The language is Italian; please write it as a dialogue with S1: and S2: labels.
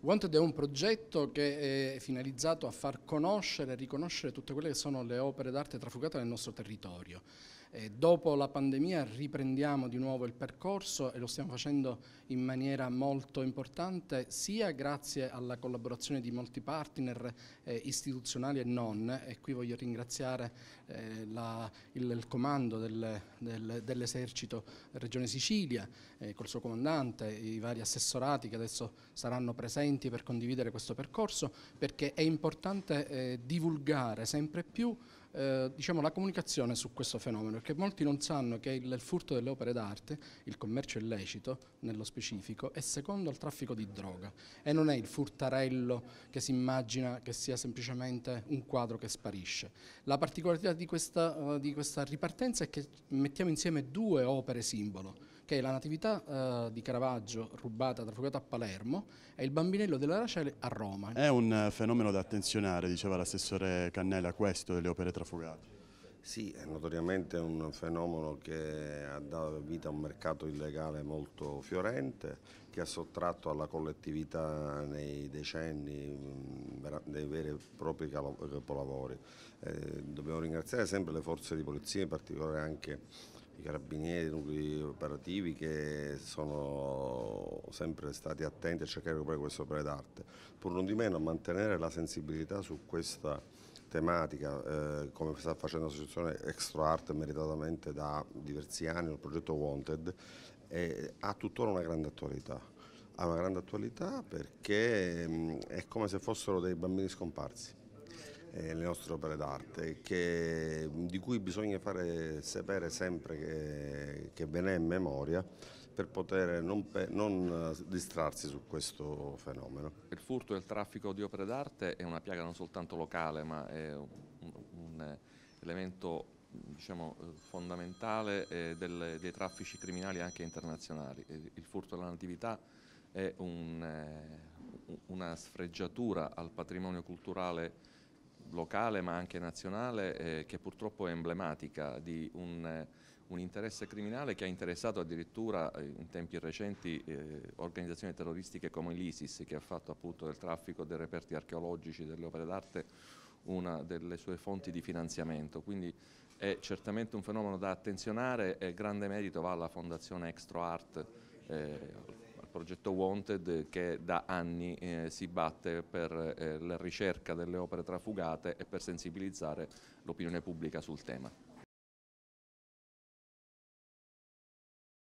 S1: Wanted è un progetto che è finalizzato a far conoscere e riconoscere tutte quelle che sono le opere d'arte trafugate nel nostro territorio. Eh, dopo la pandemia riprendiamo di nuovo il percorso e lo stiamo facendo in maniera molto importante sia grazie alla collaborazione di molti partner eh, istituzionali e non e qui voglio ringraziare eh, la, il, il, comando del, del, dell'esercito Regione Sicilia eh, col suo comandante, i vari assessorati che adesso saranno presenti per condividere questo percorso perché è importante eh, divulgare sempre più eh, diciamo, la comunicazione su questo fenomeno, perché molti non sanno che il, il furto delle opere d'arte, il commercio illecito nello specifico, è secondo al traffico di droga e non è il furtarello che si immagina che sia semplicemente un quadro che sparisce. La particolarità di questa, uh, di questa ripartenza è che mettiamo insieme due opere simbolo, che è la natività uh, di Caravaggio rubata, trafugata a Palermo e il bambinello della Racele a Roma.
S2: È un eh, fenomeno da attenzionare, diceva l'assessore Cannella, questo delle opere trafugate. Sì, è notoriamente un fenomeno che ha dato vita a un mercato illegale molto fiorente, che ha sottratto alla collettività nei decenni mm, dei veri e propri capolavori. Eh, dobbiamo ringraziare sempre le forze di polizia, in particolare anche i carabinieri, i nuclei operativi che sono sempre stati attenti a cercare di recuperare queste opere d'arte, pur non di meno mantenere la sensibilità su questa tematica, eh, come sta facendo l'associazione Extra Art meritatamente da diversi anni, il progetto Wanted, eh, ha tuttora una grande attualità. Ha una grande attualità perché mh, mm, è come se fossero dei bambini scomparsi eh, le nostre opere d'arte, di cui bisogna fare sapere sempre che, che ve ne è memoria per poter non, non, eh, distrarsi su questo fenomeno.
S3: Il furto e il traffico di opere d'arte è una piaga non soltanto locale ma è un, un eh, elemento diciamo, eh, fondamentale del, dei traffici criminali anche internazionali. Il furto della natività è un, una sfregiatura al patrimonio culturale locale ma anche nazionale eh, che purtroppo è emblematica di un, eh, un, interesse criminale che ha interessato addirittura eh, in tempi recenti eh, organizzazioni terroristiche come l'ISIS che ha fatto appunto del traffico dei reperti archeologici, delle opere d'arte una delle sue fonti di finanziamento. Quindi è certamente un fenomeno da attenzionare e grande merito va alla Fondazione Extro Art eh, progetto Wanted che da anni eh, si batte per eh, la ricerca delle opere trafugate e per sensibilizzare l'opinione pubblica sul tema.